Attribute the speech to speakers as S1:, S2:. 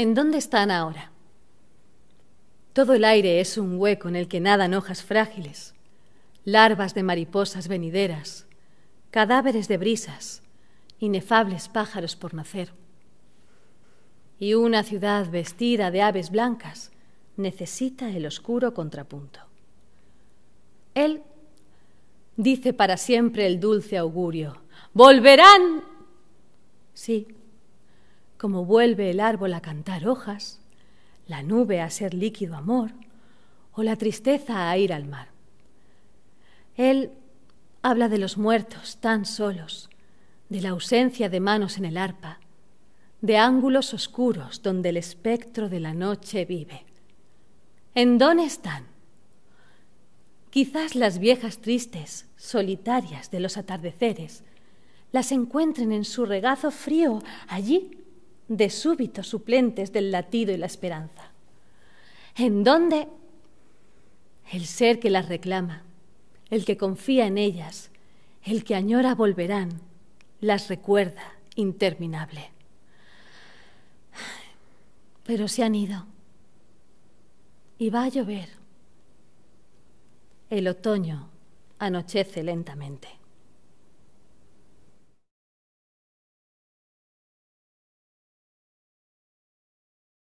S1: ¿En dónde están ahora? Todo el aire es un hueco en el que nadan hojas frágiles, larvas de mariposas venideras, cadáveres de brisas, inefables pájaros por nacer. Y una ciudad vestida de aves blancas necesita el oscuro contrapunto. Él dice para siempre el dulce augurio, ¡Volverán! Sí, como vuelve el árbol a cantar hojas, la nube a ser líquido amor, o la tristeza a ir al mar. Él habla de los muertos tan solos, de la ausencia de manos en el arpa, de ángulos oscuros donde el espectro de la noche vive. ¿En dónde están? Quizás las viejas tristes, solitarias de los atardeceres, las encuentren en su regazo frío allí de súbitos suplentes del latido y la esperanza. ¿En dónde? El ser que las reclama, el que confía en ellas, el que añora volverán, las recuerda interminable. Pero se han ido. Y va a llover. El otoño anochece lentamente.